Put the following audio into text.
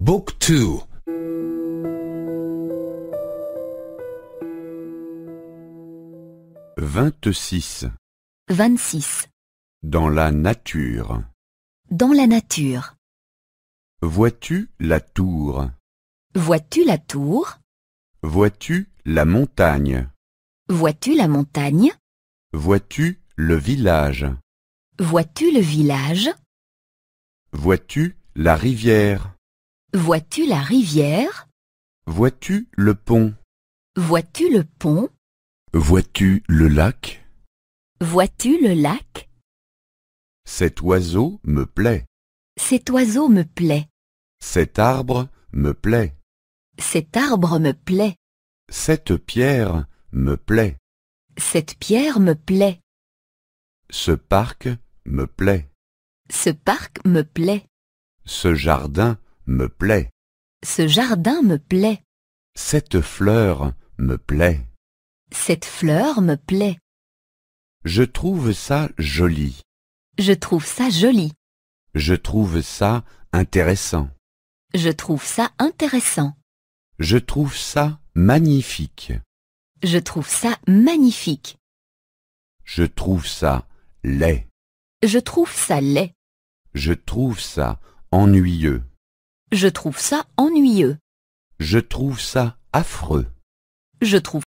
Book 2 26 Dans la nature Dans la nature Vois-tu la tour Vois-tu la tour Vois-tu la montagne Vois-tu la montagne Vois-tu le village Vois-tu le village Vois-tu la rivière Vois-tu la rivière Vois-tu le pont Vois-tu le pont Vois-tu le lac Vois-tu le lac Cet oiseau me plaît. Cet oiseau me plaît. Cet arbre me plaît. Cet arbre me plaît. Cette pierre me plaît. Cette pierre me plaît. Ce parc me plaît. Ce parc me plaît. Ce jardin me plaît. Ce jardin me plaît. Cette fleur me plaît. Cette fleur me plaît. Je trouve ça joli. Je trouve ça joli. Je trouve ça intéressant. Je trouve ça intéressant. Je trouve ça magnifique. Je trouve ça magnifique. Je trouve ça laid. Je trouve ça laid. Je trouve ça ennuyeux. Je trouve ça ennuyeux. Je trouve ça affreux. Je trouve